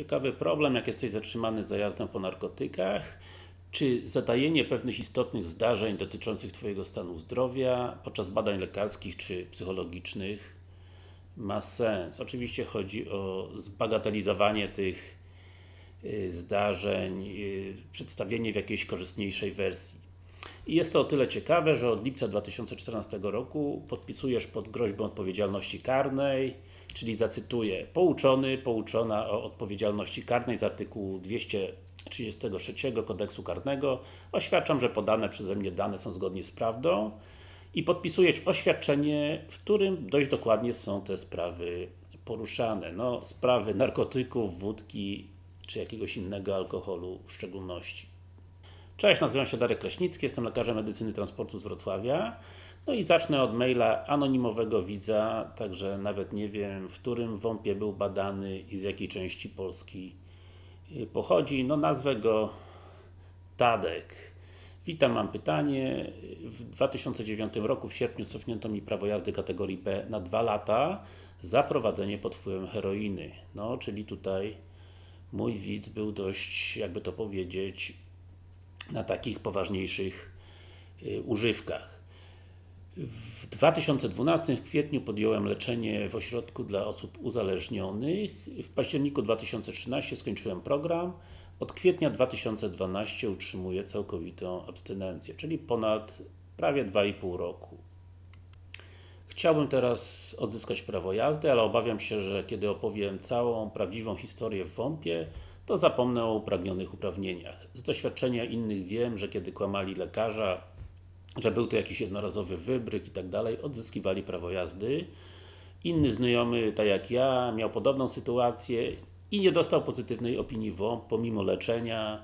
Ciekawy problem, jak jesteś zatrzymany za jazdę po narkotykach, czy zadajenie pewnych istotnych zdarzeń dotyczących Twojego stanu zdrowia podczas badań lekarskich czy psychologicznych ma sens. Oczywiście chodzi o zbagatelizowanie tych y, zdarzeń, y, przedstawienie w jakiejś korzystniejszej wersji. I jest to o tyle ciekawe, że od lipca 2014 roku podpisujesz pod groźbą odpowiedzialności karnej, czyli zacytuję, pouczony, pouczona o odpowiedzialności karnej z artykułu 233 kodeksu karnego, oświadczam, że podane przeze mnie dane są zgodnie z prawdą i podpisujesz oświadczenie, w którym dość dokładnie są te sprawy poruszane. No, sprawy narkotyków, wódki czy jakiegoś innego alkoholu w szczególności. Cześć, nazywam się Darek Kraśnicki, jestem lekarzem medycyny transportu z Wrocławia. No i zacznę od maila anonimowego widza, także nawet nie wiem, w którym WOMP-ie był badany i z jakiej części Polski y, pochodzi. No nazwę go Tadek. Witam, mam pytanie. W 2009 roku w sierpniu cofnięto mi prawo jazdy kategorii B na dwa lata za prowadzenie pod wpływem heroiny. No, czyli tutaj mój widz był dość, jakby to powiedzieć, na takich poważniejszych y, używkach. W 2012 w kwietniu podjąłem leczenie w ośrodku dla osób uzależnionych. W październiku 2013 skończyłem program. Od kwietnia 2012 utrzymuję całkowitą abstynencję, czyli ponad prawie 2,5 roku. Chciałbym teraz odzyskać prawo jazdy, ale obawiam się, że kiedy opowiem całą prawdziwą historię w WOMP-ie, to zapomnę o upragnionych uprawnieniach. Z doświadczenia innych wiem, że kiedy kłamali lekarza, że był to jakiś jednorazowy wybryk i tak dalej, odzyskiwali prawo jazdy. Inny znajomy, tak jak ja, miał podobną sytuację i nie dostał pozytywnej opinii WOMP pomimo leczenia,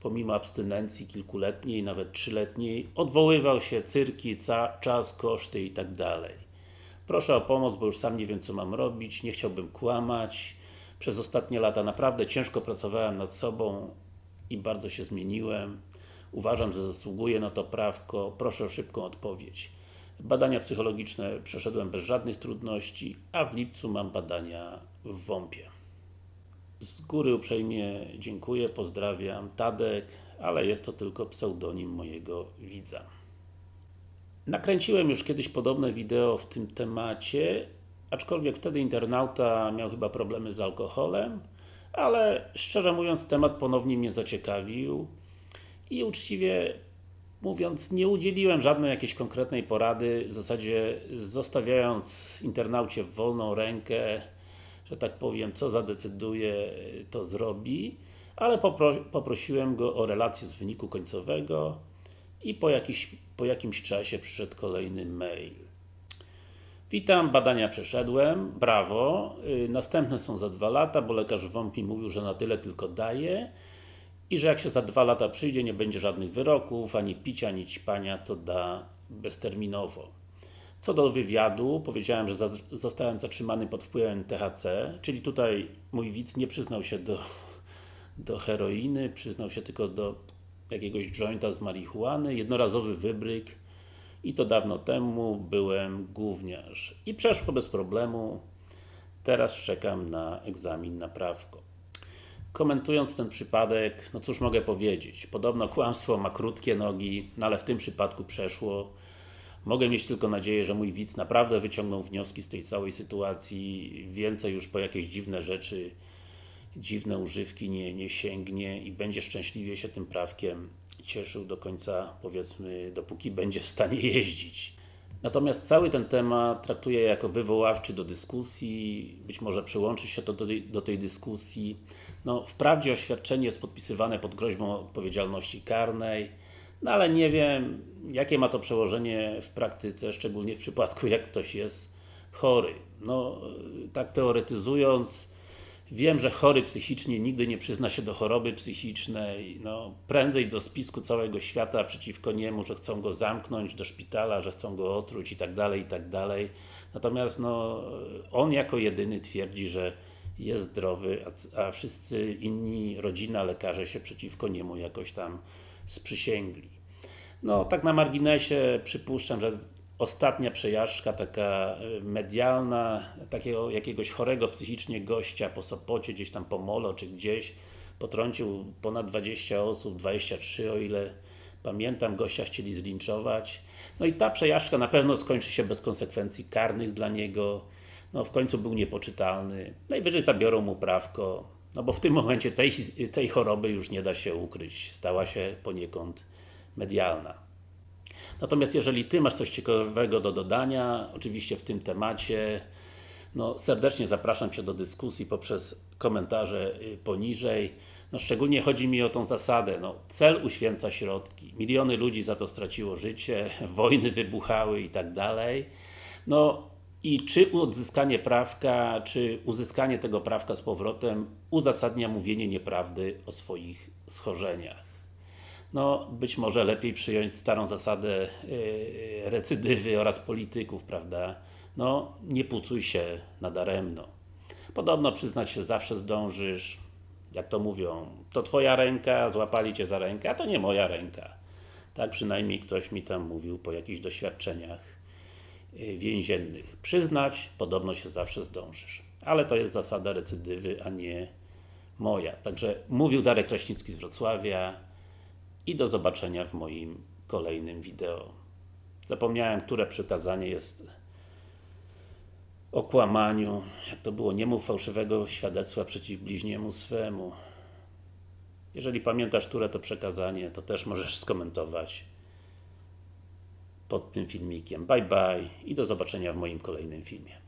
pomimo abstynencji kilkuletniej, nawet trzyletniej, odwoływał się, cyrki, ca, czas, koszty i tak dalej. Proszę o pomoc, bo już sam nie wiem co mam robić, nie chciałbym kłamać, przez ostatnie lata naprawdę ciężko pracowałem nad sobą i bardzo się zmieniłem. Uważam, że zasługuję na to prawko. Proszę o szybką odpowiedź. Badania psychologiczne przeszedłem bez żadnych trudności, a w lipcu mam badania w WOMP-ie. Z góry uprzejmie dziękuję, pozdrawiam, Tadek, ale jest to tylko pseudonim mojego widza. Nakręciłem już kiedyś podobne wideo w tym temacie aczkolwiek wtedy internauta miał chyba problemy z alkoholem, ale szczerze mówiąc temat ponownie mnie zaciekawił i uczciwie mówiąc nie udzieliłem żadnej jakiejś konkretnej porady, w zasadzie zostawiając internaucie w wolną rękę, że tak powiem, co zadecyduje, to zrobi, ale poprosiłem go o relację z wyniku końcowego i po, jakiś, po jakimś czasie przyszedł kolejny mail. Witam, badania przeszedłem, brawo. Y, następne są za dwa lata, bo lekarz WOMPI mówił, że na tyle tylko daje i że jak się za dwa lata przyjdzie, nie będzie żadnych wyroków, ani picia, ani ćpania, to da bezterminowo. Co do wywiadu, powiedziałem, że zostałem zatrzymany pod wpływem THC, czyli tutaj mój widz nie przyznał się do, do heroiny, przyznał się tylko do jakiegoś jointa z marihuany, jednorazowy wybryk, i to dawno temu byłem gówniarz. I przeszło bez problemu. Teraz czekam na egzamin na prawko. Komentując ten przypadek, no cóż mogę powiedzieć. Podobno kłamstwo ma krótkie nogi, no ale w tym przypadku przeszło. Mogę mieć tylko nadzieję, że mój widz naprawdę wyciągnął wnioski z tej całej sytuacji, więcej już po jakieś dziwne rzeczy, dziwne używki nie, nie sięgnie i będzie szczęśliwie się tym prawkiem cieszył do końca, powiedzmy, dopóki będzie w stanie jeździć. Natomiast cały ten temat traktuję jako wywoławczy do dyskusji, być może przyłączy się to do, do tej dyskusji. No, wprawdzie oświadczenie jest podpisywane pod groźbą odpowiedzialności karnej, no ale nie wiem, jakie ma to przełożenie w praktyce, szczególnie w przypadku, jak ktoś jest chory. No, tak teoretyzując, Wiem, że chory psychicznie nigdy nie przyzna się do choroby psychicznej, no, prędzej do spisku całego świata przeciwko niemu, że chcą go zamknąć do szpitala, że chcą go otruć i tak dalej, i tak dalej. Natomiast no, on jako jedyny twierdzi, że jest zdrowy, a, wszyscy inni, rodzina, lekarze się przeciwko niemu jakoś tam sprzysięgli. No, tak na marginesie przypuszczam, że ostatnia przejażdżka taka y, medialna, takiego jakiegoś chorego psychicznie gościa po Sopocie, gdzieś tam po Molo czy gdzieś, potrącił ponad 20 osób, 23 o ile pamiętam, gościa chcieli zlinczować. No i ta przejażdżka na pewno skończy się bez konsekwencji karnych dla niego, no w końcu był niepoczytalny, najwyżej zabiorą mu prawko, no bo w tym momencie tej, tej choroby już nie da się ukryć, stała się poniekąd medialna. Natomiast jeżeli Ty masz coś ciekawego do dodania, oczywiście w tym temacie, no serdecznie zapraszam Cię do dyskusji poprzez komentarze y, poniżej. No szczególnie chodzi mi o tą zasadę, no, cel uświęca środki. Miliony ludzi za to straciło życie, wojny wybuchały i tak dalej. No i czy odzyskanie prawka, czy uzyskanie tego prawka z powrotem uzasadnia mówienie nieprawdy o swoich schorzeniach no być może lepiej przyjąć starą zasadę y, y, recydywy oraz polityków, prawda? No, nie pucuj się nadaremno. Podobno przyznać się zawsze zdążysz, jak to mówią, to twoja ręka, złapali cię za rękę, a to nie moja ręka. Tak przynajmniej ktoś mi tam mówił po jakichś doświadczeniach y, więziennych. Przyznać, podobno się zawsze zdążysz. Ale to jest zasada recydywy, a nie moja. Także mówił Darek Kraśnicki z Wrocławia, i do zobaczenia w moim kolejnym wideo. Zapomniałem, które przykazanie jest o kłamaniu, jak to było, nie mów fałszywego świadectwa przeciw bliźniemu swemu. Jeżeli pamiętasz, które to przekazanie, to też możesz skomentować pod tym filmikiem. Bye bye i do zobaczenia w moim kolejnym filmie.